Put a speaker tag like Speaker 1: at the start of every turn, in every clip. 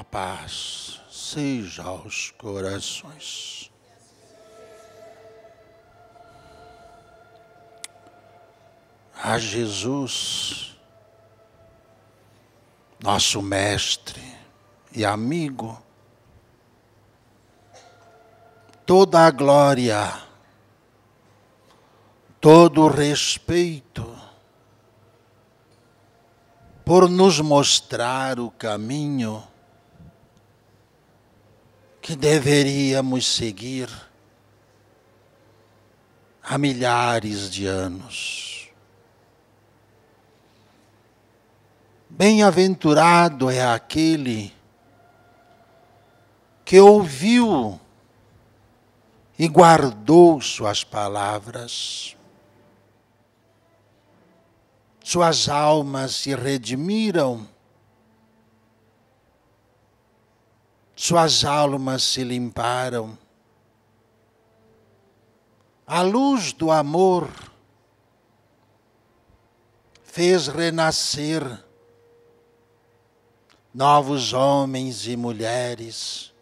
Speaker 1: A paz seja aos corações. A Jesus, nosso mestre e amigo, toda a glória, todo o respeito, por nos mostrar o caminho que deveríamos seguir há milhares de anos. Bem-aventurado é aquele que ouviu e guardou suas palavras. Suas almas se redimiram suas almas se limparam. A luz do amor fez renascer novos homens e mulheres,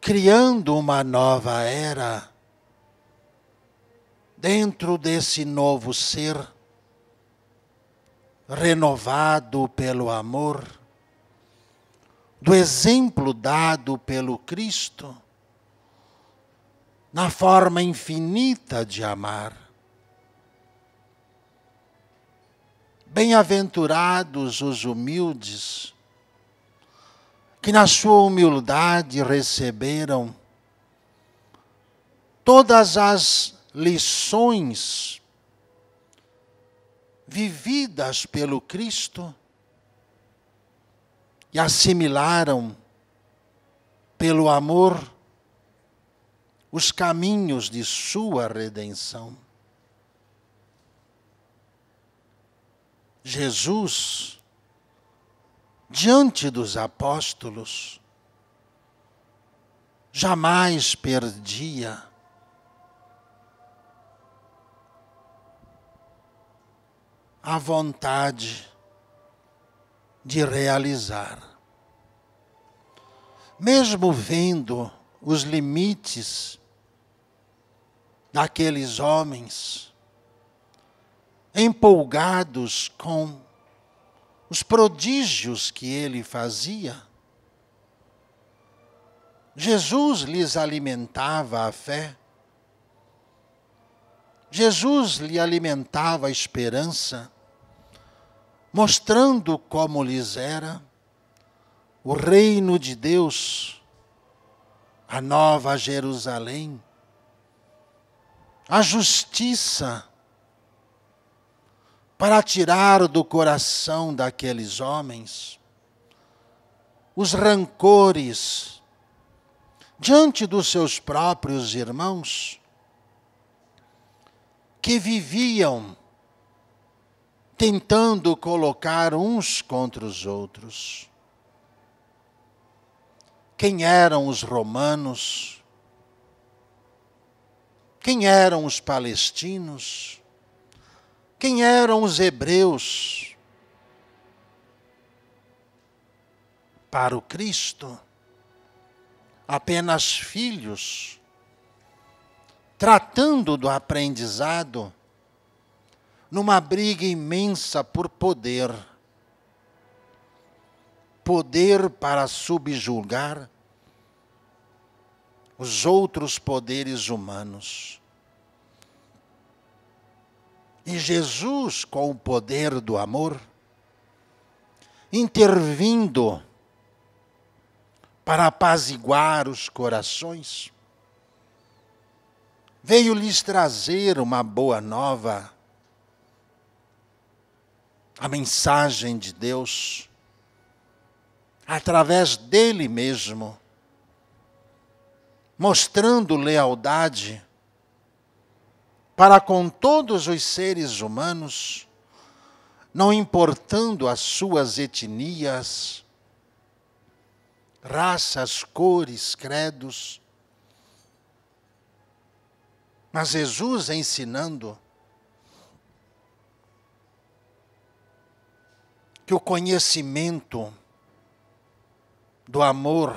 Speaker 1: criando uma nova era dentro desse novo ser renovado pelo amor do exemplo dado pelo Cristo na forma infinita de amar. Bem-aventurados os humildes, que na sua humildade receberam todas as lições vividas pelo Cristo e assimilaram, pelo amor, os caminhos de sua redenção. Jesus, diante dos apóstolos, jamais perdia. A vontade de realizar. Mesmo vendo os limites daqueles homens, empolgados com os prodígios que ele fazia, Jesus lhes alimentava a fé, Jesus lhe alimentava a esperança, mostrando como lhes era o reino de Deus, a nova Jerusalém, a justiça, para tirar do coração daqueles homens os rancores diante dos seus próprios irmãos que viviam tentando colocar uns contra os outros. Quem eram os romanos? Quem eram os palestinos? Quem eram os hebreus? Para o Cristo, apenas filhos, tratando do aprendizado numa briga imensa por poder. Poder para subjugar os outros poderes humanos. E Jesus, com o poder do amor, intervindo para apaziguar os corações, veio lhes trazer uma boa nova a mensagem de Deus, através dele mesmo, mostrando lealdade para com todos os seres humanos, não importando as suas etnias, raças, cores, credos. Mas Jesus ensinando que o conhecimento do amor,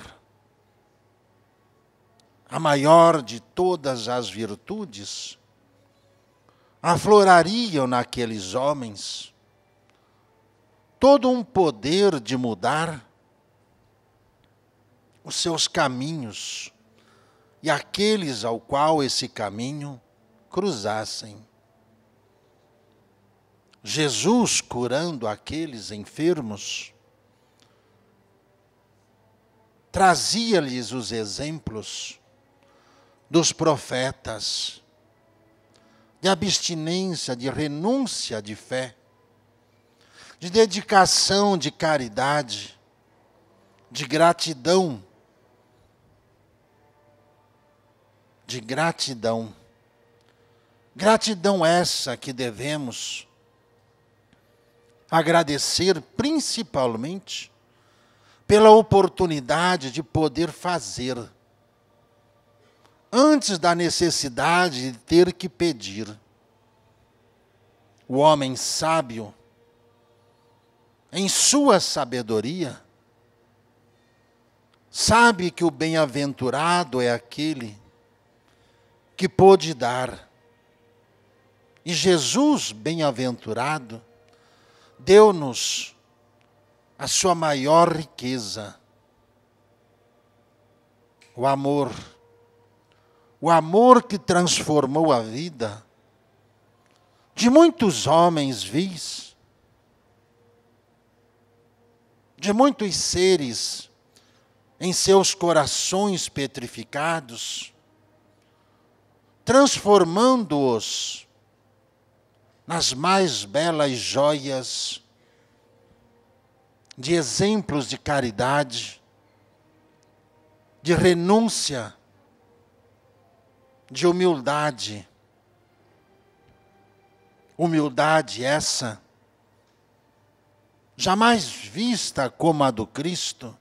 Speaker 1: a maior de todas as virtudes, aflorariam naqueles homens todo um poder de mudar os seus caminhos e aqueles ao qual esse caminho cruzassem. Jesus curando aqueles enfermos, trazia-lhes os exemplos dos profetas, de abstinência, de renúncia de fé, de dedicação, de caridade, de gratidão. De gratidão. Gratidão essa que devemos agradecer principalmente pela oportunidade de poder fazer, antes da necessidade de ter que pedir. O homem sábio, em sua sabedoria, sabe que o bem-aventurado é aquele que pôde dar. E Jesus, bem-aventurado, deu-nos a sua maior riqueza, o amor. O amor que transformou a vida de muitos homens vis, de muitos seres em seus corações petrificados, transformando-os nas mais belas joias, de exemplos de caridade, de renúncia, de humildade. Humildade essa, jamais vista como a do Cristo,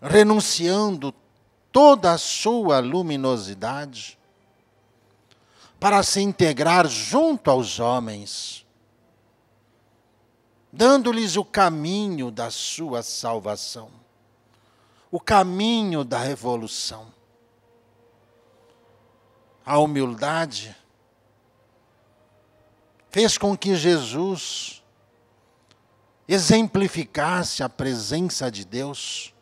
Speaker 1: renunciando toda a sua luminosidade, para se integrar junto aos homens, dando-lhes o caminho da sua salvação, o caminho da revolução. A humildade fez com que Jesus exemplificasse a presença de Deus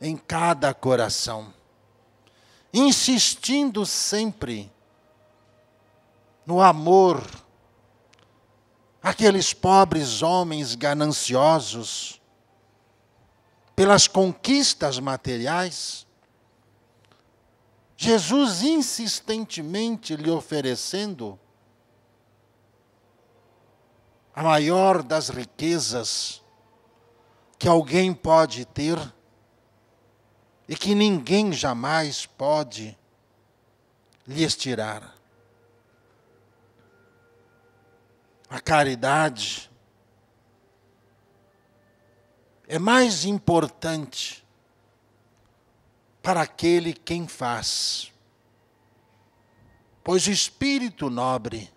Speaker 1: em cada coração, insistindo sempre no amor, aqueles pobres homens gananciosos pelas conquistas materiais, Jesus insistentemente lhe oferecendo a maior das riquezas que alguém pode ter e que ninguém jamais pode lhes tirar. a caridade, é mais importante para aquele quem faz. Pois o espírito nobre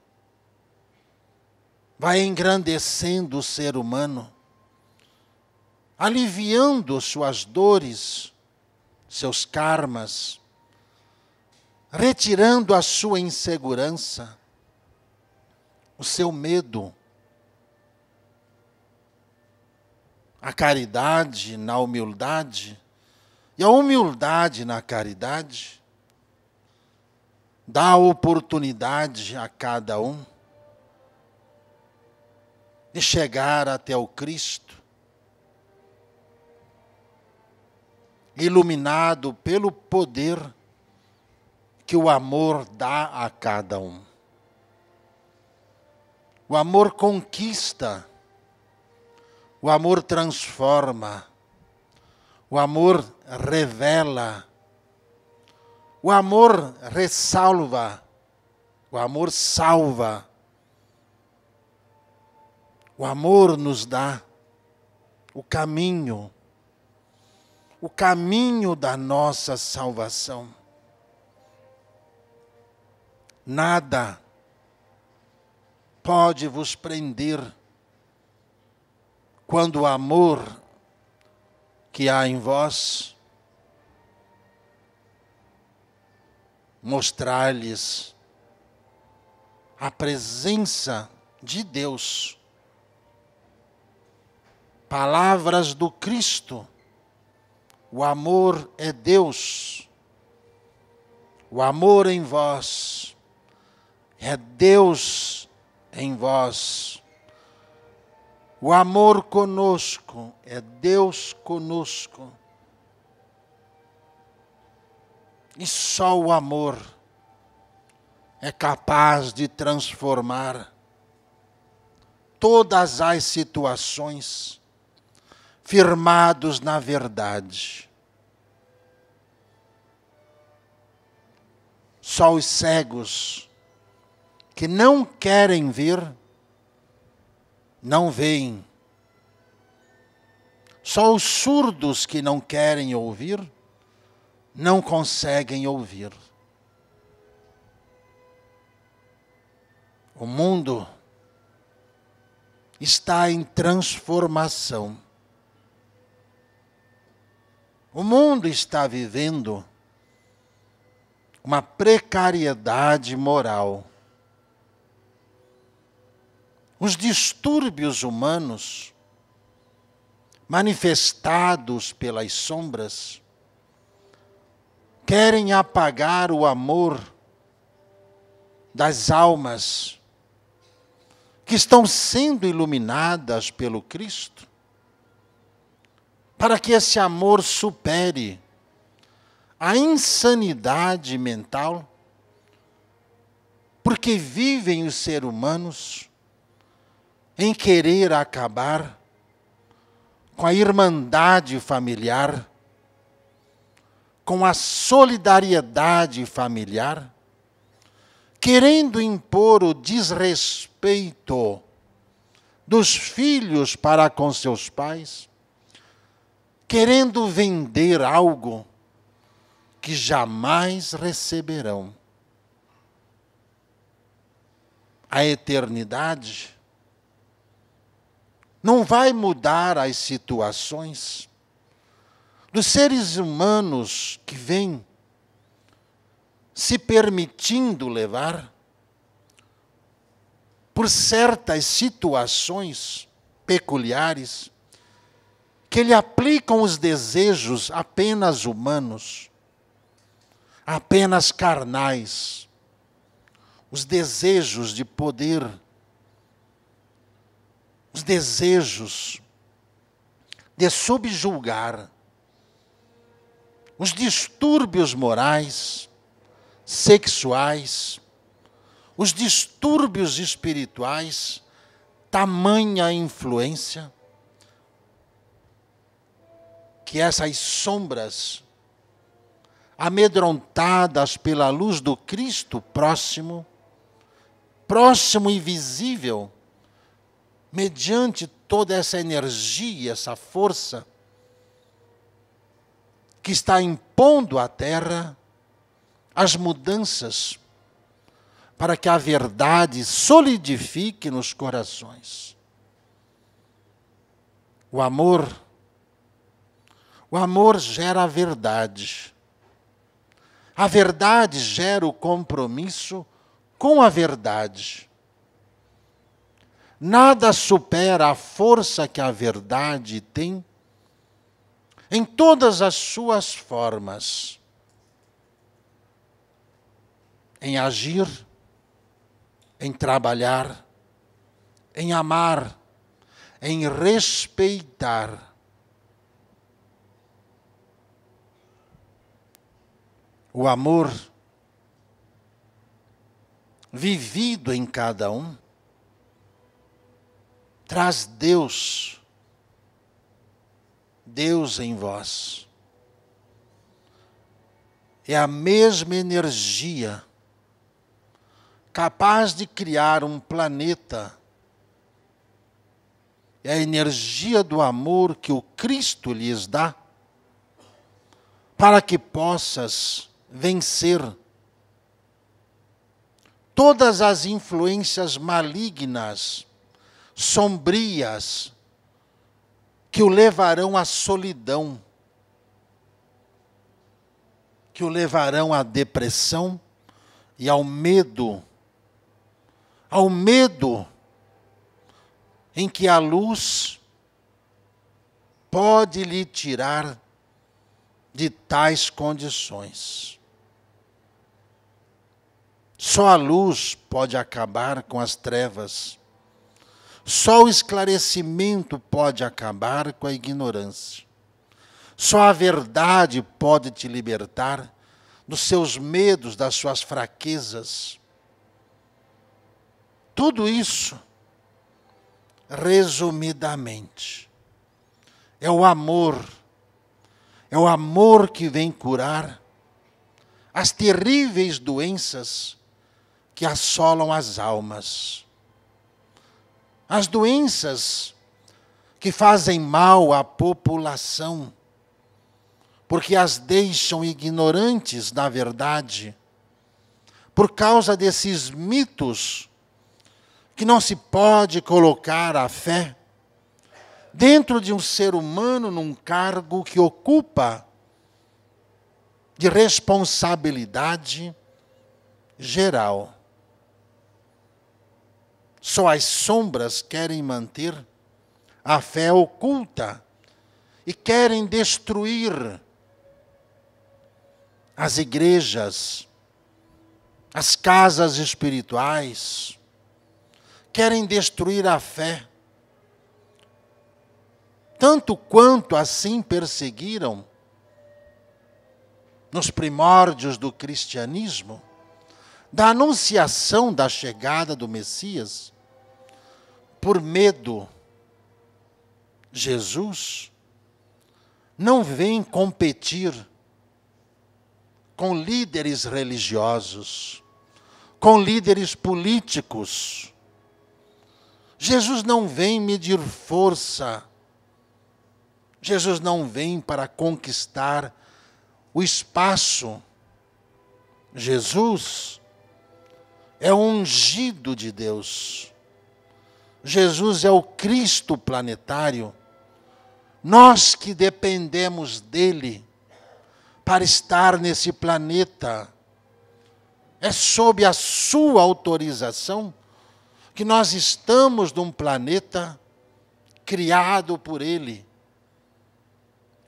Speaker 1: vai engrandecendo o ser humano, aliviando suas dores, seus karmas, retirando a sua insegurança o seu medo. A caridade na humildade e a humildade na caridade dá oportunidade a cada um de chegar até o Cristo, iluminado pelo poder que o amor dá a cada um. O amor conquista. O amor transforma. O amor revela. O amor ressalva. O amor salva. O amor nos dá o caminho, o caminho da nossa salvação. Nada pode vos prender quando o amor que há em vós mostrar-lhes a presença de Deus. Palavras do Cristo. O amor é Deus. O amor em vós é Deus em vós. O amor conosco é Deus conosco. E só o amor é capaz de transformar todas as situações, firmados na verdade. Só os cegos que não querem vir, não veem. Só os surdos que não querem ouvir, não conseguem ouvir. O mundo está em transformação. O mundo está vivendo uma precariedade moral os distúrbios humanos manifestados pelas sombras querem apagar o amor das almas que estão sendo iluminadas pelo Cristo, para que esse amor supere a insanidade mental, porque vivem os seres humanos em querer acabar com a irmandade familiar, com a solidariedade familiar, querendo impor o desrespeito dos filhos para com seus pais, querendo vender algo que jamais receberão. A eternidade não vai mudar as situações dos seres humanos que vêm se permitindo levar por certas situações peculiares que lhe aplicam os desejos apenas humanos, apenas carnais, os desejos de poder desejos de subjugar, os distúrbios morais, sexuais, os distúrbios espirituais, tamanha influência que essas sombras, amedrontadas pela luz do Cristo próximo, próximo e visível, mediante toda essa energia, essa força que está impondo à Terra as mudanças para que a verdade solidifique nos corações. O amor, o amor gera a verdade. A verdade gera o compromisso com a verdade. Nada supera a força que a verdade tem em todas as suas formas, em agir, em trabalhar, em amar, em respeitar. O amor vivido em cada um traz Deus, Deus em vós. É a mesma energia capaz de criar um planeta. É a energia do amor que o Cristo lhes dá, para que possas vencer todas as influências malignas sombrias que o levarão à solidão, que o levarão à depressão e ao medo, ao medo em que a luz pode lhe tirar de tais condições. Só a luz pode acabar com as trevas. Só o esclarecimento pode acabar com a ignorância. Só a verdade pode te libertar dos seus medos, das suas fraquezas. Tudo isso, resumidamente, é o amor. É o amor que vem curar as terríveis doenças que assolam as almas as doenças que fazem mal à população, porque as deixam ignorantes da verdade, por causa desses mitos que não se pode colocar a fé dentro de um ser humano num cargo que ocupa de responsabilidade geral só as sombras querem manter, a fé oculta, e querem destruir as igrejas, as casas espirituais, querem destruir a fé. Tanto quanto assim perseguiram nos primórdios do cristianismo, da anunciação da chegada do Messias, por medo. Jesus não vem competir com líderes religiosos, com líderes políticos. Jesus não vem medir força. Jesus não vem para conquistar o espaço. Jesus é ungido de Deus. Jesus é o Cristo planetário, nós que dependemos dele para estar nesse planeta, é sob a sua autorização que nós estamos num planeta criado por ele,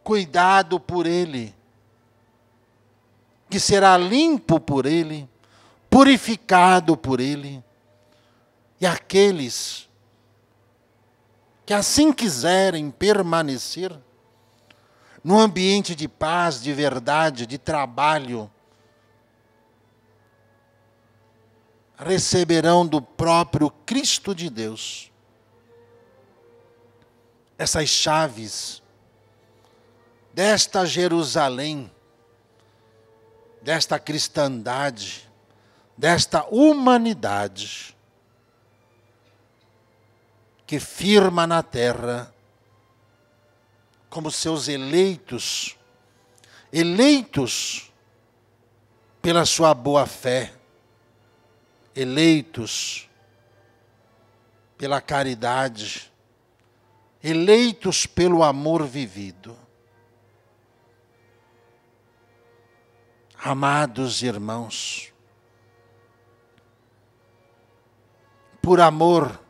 Speaker 1: cuidado por ele, que será limpo por ele, purificado por ele. E aqueles que assim quiserem permanecer, num ambiente de paz, de verdade, de trabalho, receberão do próprio Cristo de Deus essas chaves desta Jerusalém, desta cristandade, desta humanidade que firma na terra como seus eleitos, eleitos pela sua boa fé, eleitos pela caridade, eleitos pelo amor vivido. Amados irmãos, por amor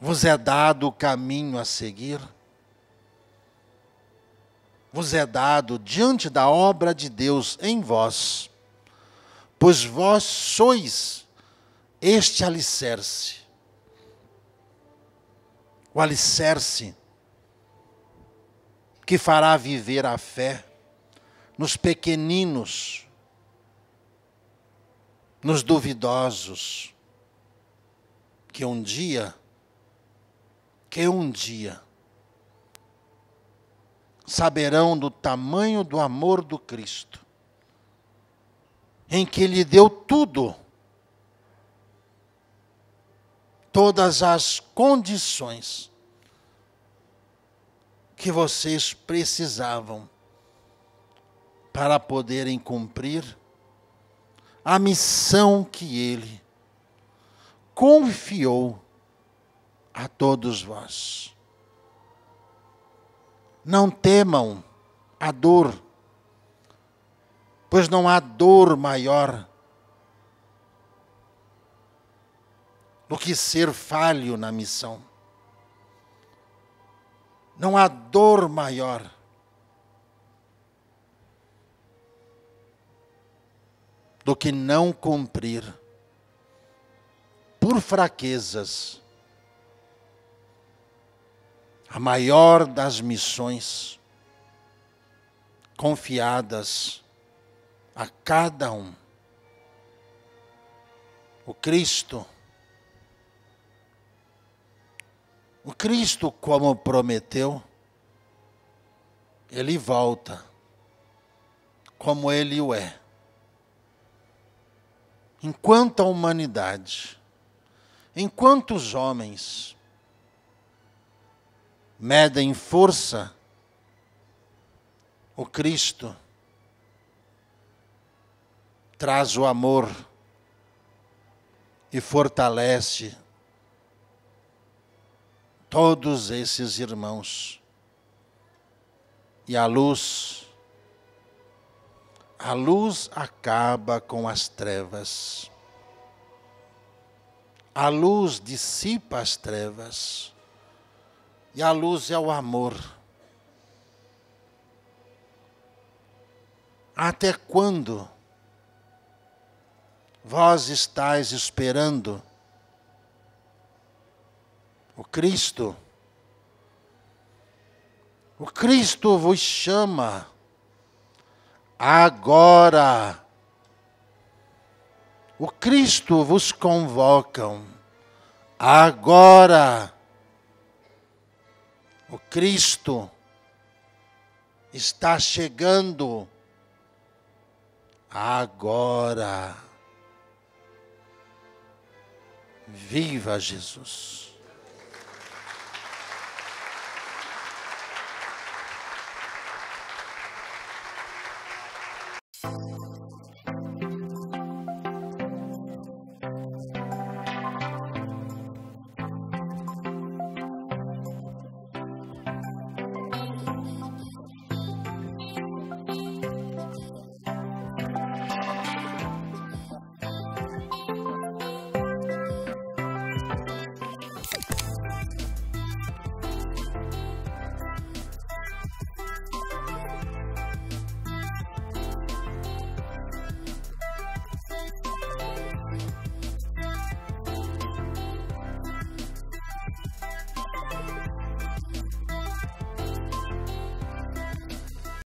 Speaker 1: Vos é dado o caminho a seguir? Vos é dado diante da obra de Deus em vós, pois vós sois este alicerce. O alicerce que fará viver a fé nos pequeninos, nos duvidosos, que um dia que um dia saberão do tamanho do amor do Cristo, em que Ele deu tudo, todas as condições que vocês precisavam para poderem cumprir a missão que ele confiou a todos vós. Não temam a dor, pois não há dor maior do que ser falho na missão. Não há dor maior. Do que não cumprir por fraquezas a maior das missões confiadas a cada um. O Cristo, o Cristo, como prometeu, ele volta, como ele o é. Enquanto a humanidade, enquanto os homens, mede em força o Cristo, traz o amor e fortalece todos esses irmãos. E a luz, a luz acaba com as trevas. A luz dissipa as trevas. E a luz é o amor. Até quando vós estáis esperando o Cristo? O Cristo vos chama agora. O Cristo vos convocam agora. O Cristo está chegando agora. Viva Jesus!